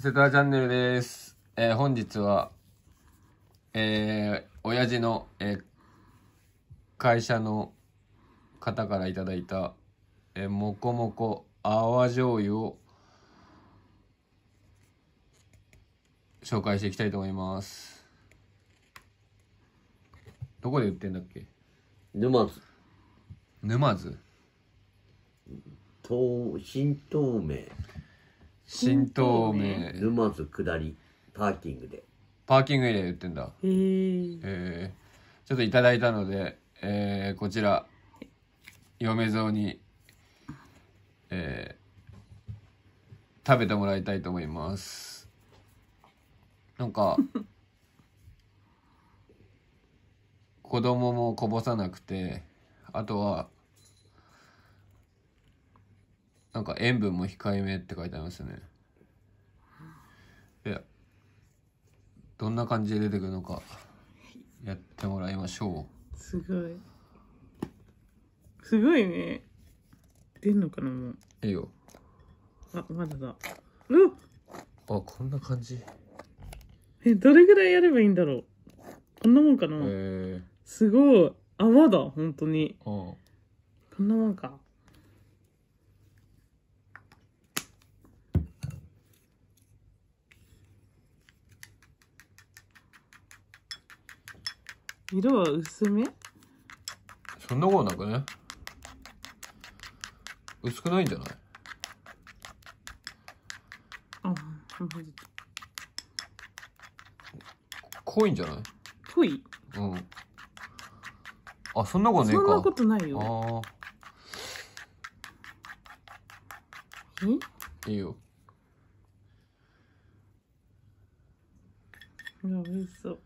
瀬戸田チャンネルです。えー、本日は、えー、親父の、えー、会社の方からいただいた、えー、もこもこ泡醤油を紹介していきたいと思います。どこで売ってんだっけ沼津。沼津東、新東名。新東名沼津下りパーキングでパーキングエリア言ってんだへえちょっといただいたので、えー、こちら嫁蔵に、えー、食べてもらいたいと思いますなんか 子供もこぼさなくてあとはなんか塩分も控えめって書いてありますよね。で、どんな感じで出てくるのか、やってもらいましょう。すごい。すごいね。出んのかな、もう。いいよ。あ、まだだ。うあ、こんな感じ。え、どれぐらいやればいいんだろう。こんなもんかな。えー、すごい。泡だ、本当に。あこんなもんか。色は薄めそんなことなくね薄くないんじゃないあ、濃いんじゃない濃いうんあ、そんなことねえかそんなことないよえいいよいや、美味しそう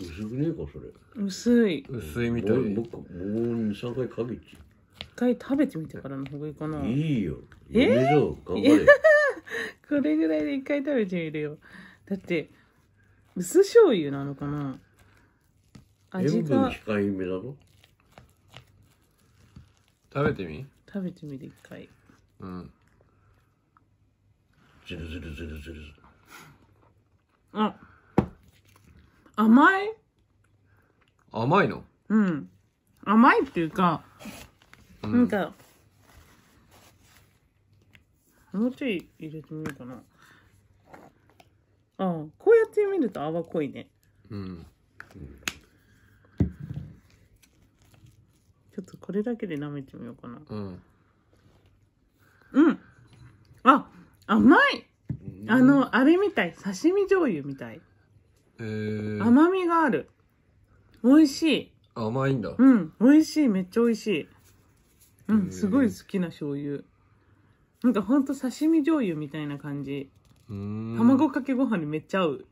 薄くねえかそれ薄い薄いみたい僕う23回かけち一回食べてみてからの方がいいかないいよえー、ぞ頑張れこれぐらいで一回食べてみるよだって薄醤油なのかな味が控えめだろ食べてみ食べてみる一回うんズルズルズルズルあ甘い甘いのうん。甘いっていうか、うなんか、もうちょい入れてみようかな。ああ、こうやって見ると泡濃いね。うん。ちょっとこれだけで舐めてみようかな。うん。うん。あ、甘いあの、あれみたい。刺身醤油みたい。えー、甘みがある。美味しい。甘いんだ。うん、美味しい。めっちゃ美味しい。うん、すごい好きな醤油。なんかほんと刺身醤油みたいな感じ。卵かけご飯にめっちゃ合う。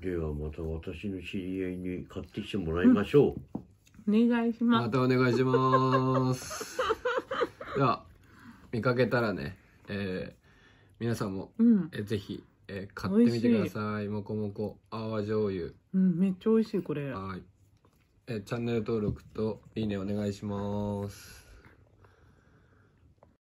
ではまた私の知り合いに買ってきてもらいましょう。うん、お願いします。またお願いします。で は。見かけたらね、えー、皆さんも、うんえぜひ、えー、買ってみてくださいもこもこ泡醤油うんめっちゃ美味しいこれはい、えチャンネル登録といいねお願いします